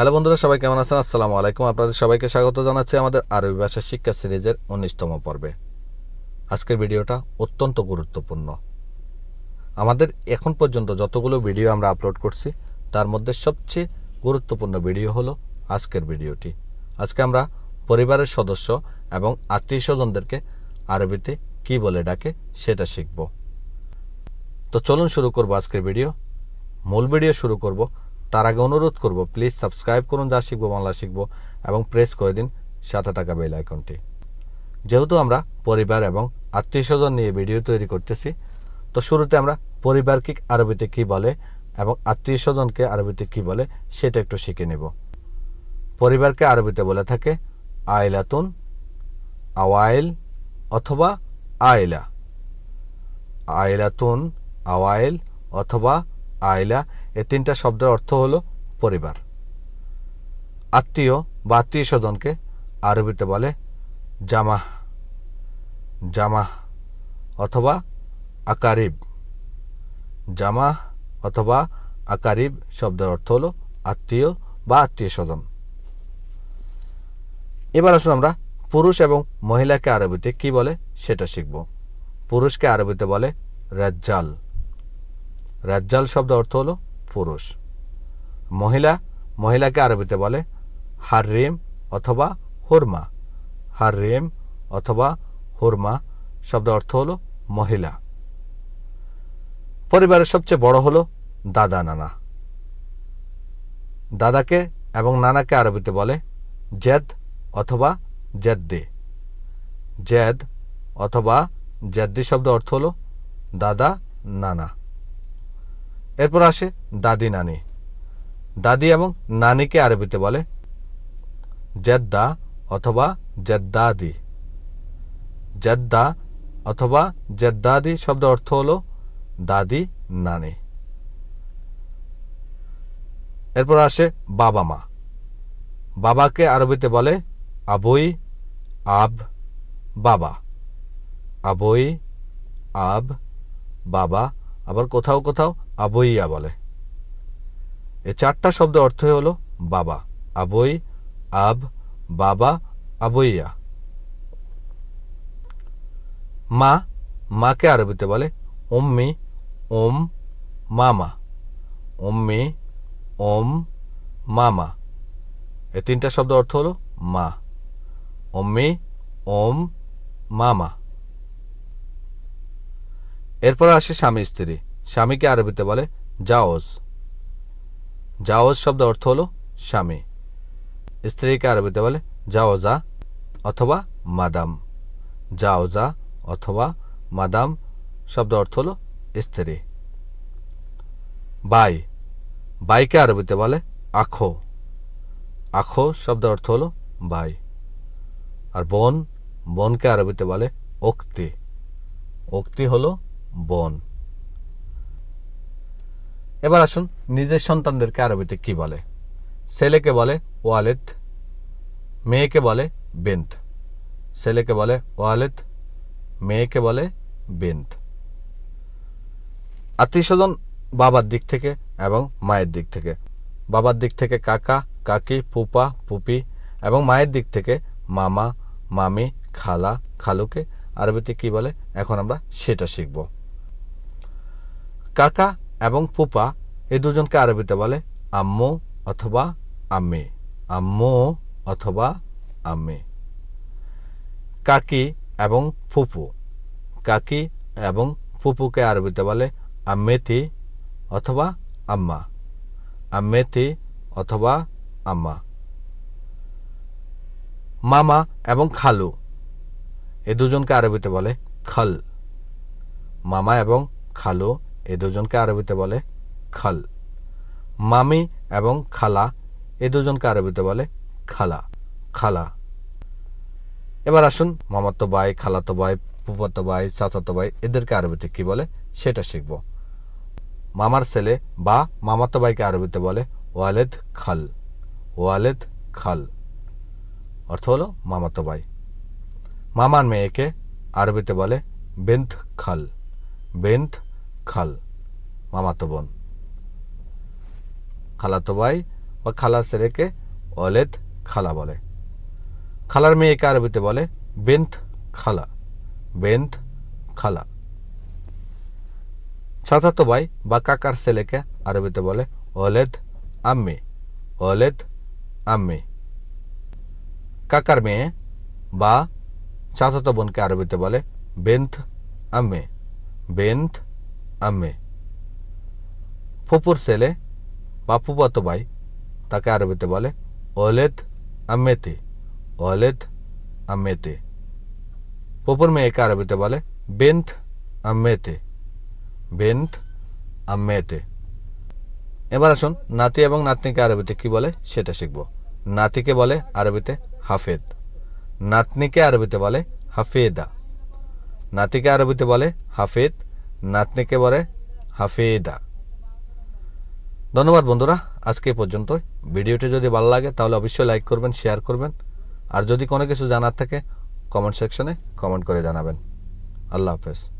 hello বন্ধুরা সবাই কেমন আছেন আসসালামু আলাইকুম আপনাদের সবাইকে স্বাগত জানাচ্ছি আমাদের আরবি ভাষা শিক্ষা সিরিজের উনিশতম পর্বে আজকের ভিডিওটা অত্যন্ত গুরুত্বপূর্ণ আমাদের এখন পর্যন্ত যতগুলো ভিডিও আমরা আপলোড করছি তার মধ্যে সবচেয়ে গুরুত্বপূর্ণ ভিডিও হলো আজকের ভিডিওটি আজকে আমরা পরিবারের সদস্য এবং আত্মীয় স্বজনদেরকে আরবিতে কি বলে ডাকে সেটা শিখব তো চলুন শুরু করব আজকের ভিডিও মূল ভিডিও শুরু করব তার আগে অনুরোধ করব প্লিজ সাবস্ক্রাইব করুন যা শিখবো বাংলা শিখবো এবং প্রেস করে দিন সাথে থাকা বেল আইকনটি যেহেতু আমরা পরিবার এবং আত্মীয় স্বজন নিয়ে ভিডিও তৈরি করতেছি তো শুরুতে আমরা পরিবারকে আরবিতে কি বলে এবং আত্মীয় স্বজনকে আরবিতে কি বলে সেটা একটু শিখে নেব পরিবারকে আরবিতে বলে থাকে আয়লাতুন আওয়াইল অথবা আয়লা আয়লাতুন আওয়াইল অথবা আয়লা এ তিনটা শব্দের অর্থ হলো পরিবার আত্মীয় বা আত্মীয় স্বজনকে আরবিতে বলে জামা জামা অথবা আকারিব জামা অথবা আকারিব শব্দের অর্থ হলো আত্মীয় বা আত্মীয় স্বজন এবার আসুন আমরা পুরুষ এবং মহিলাকে আরবিতে কি বলে সেটা শিখব পুরুষকে আরবিতে বলে রাজ্জাল রাজ্জাল শব্দ অর্থ হলো পুরুষ মহিলা মহিলাকে আরবিতে বলে রেম অথবা হুরমা রেম অথবা হুরমা শব্দ অর্থ হলো মহিলা পরিবারের সবচেয়ে বড় হলো দাদা নানা দাদাকে এবং নানাকে আরবিতে বলে জেদ অথবা জেদ্দে জেদ অথবা জেদ্দি শব্দ অর্থ হলো দাদা নানা এরপর আসে দাদি নানি দাদি এবং নানিকে আরবিতে বলে জেদ্দা অথবা জেদ্দাদি জেদ্দা অথবা জেদ্দাদি শব্দ অর্থ হলো দাদি নানি এরপর আসে বাবা মা বাবাকে আরবিতে বলে আবই আব বাবা আবই আব বাবা আবার কোথাও কোথাও আবইয়া বলে এ চারটা শব্দ অর্থ হল বাবা আবই আব বাবা আবইয়া মা মাকে আরবিতে বলে ওম্মি ওম মামা ওম্মি ওম মামা এ তিনটা শব্দ অর্থ হলো মা ওম্মি ওম মামা এরপর আসে স্বামী স্ত্রী স্বামীকে আরবিতে বলে জাওজ জাওজ শব্দ অর্থ হলো স্বামী স্ত্রীকে আরবিতে বলে জাওজা অথবা মাদাম জাওজা অথবা মাদাম শব্দ অর্থ হল স্ত্রী বাই বাইকে আরবিতে বলে আখো আখো শব্দ অর্থ হল বাই আর বন বনকে আরবিতে বলে অক্তি অক্তি হল বন এবার আসুন নিজের সন্তানদেরকে আরবিতে কি বলে ছেলেকে বলে ওয়ালেত মেয়েকে বলে বেন্ত ছেলেকে বলে ওয়ালেত মেয়েকে বলে বেন্ত আত্মীয়স্বজন বাবার দিক থেকে এবং মায়ের দিক থেকে বাবার দিক থেকে কাকা কাকি পুপা পুপি এবং মায়ের দিক থেকে মামা মামি খালা খালুকে আরবিতে কি বলে এখন আমরা সেটা শিখব কাকা এবং পোপা এ দুজনকে আরবিতে বলে আম্মু অথবা আম্মি আম্মু অথবা আম্মি কাকি এবং ফুপু কাকি এবং ফুপুকে আরবিতে বলে আমেথি অথবা আম্মা আমেথি অথবা আম্মা মামা এবং খালু এ দুজনকে আরবিতে বলে খল মামা এবং খালু এ দুজনকে আরবিতে বলে খাল মামি এবং খালা এ দুজনকে আরবিতে বলে খালা খালা এবার আসুন মামাতো ভাই খালাতো ভাই ফুফাতো ভাই চাচাতো ভাই এদেরকে আরবিতে কি বলে সেটা শিখব মামার ছেলে বা মামাতো ভাইকে আরবিতে বলে ওয়ালেদ খাল ওয়ালেদ খাল অর্থ হলো মামাতো ভাই মামার মেয়েকে আরবিতে বলে বেন্থ খাল বেন্থ খাল মামাতো বোন খালাতো ভাই বা খালার ছেলেকে অলেদ খালা বলে খালার মেয়েকে আরবিতে বলে বেন্থ খালা বেন্থ খালা চাচাতো ভাই বা কাকার ছেলেকে আরবিতে বলে অলেদ আম্মি অলেদ আম্মি কাকার মেয়ে বা চাচাতো বোনকে আরবিতে বলে বেন্থ আম্মি বেন্থ আম্মে ফুপুর ছেলে বা ফুপাত ভাই তাকে আরবিতে বলে অলেদ আমেতে অলেদ আমেতে ফুপুর মেয়েকে আরবিতে বলে বেন্থ আমেতে বেন্থ আম্মেতে এবার আসুন নাতি এবং নাতনিকে আরবিতে কি বলে সেটা শিখব নাতিকে বলে আরবিতে হাফেদ নাতনিকে আরবিতে বলে হাফেদা নাতিকে আরবিতে বলে হাফেদ নাতনিকে বলে হাফিদা ধন্যবাদ বন্ধুরা আজকে পর্যন্ত ভিডিওটি যদি ভালো লাগে তাহলে অবশ্যই লাইক করবেন শেয়ার করবেন আর যদি কোনো কিছু জানার থাকে কমেন্ট সেকশনে কমেন্ট করে জানাবেন আল্লাহ হাফেজ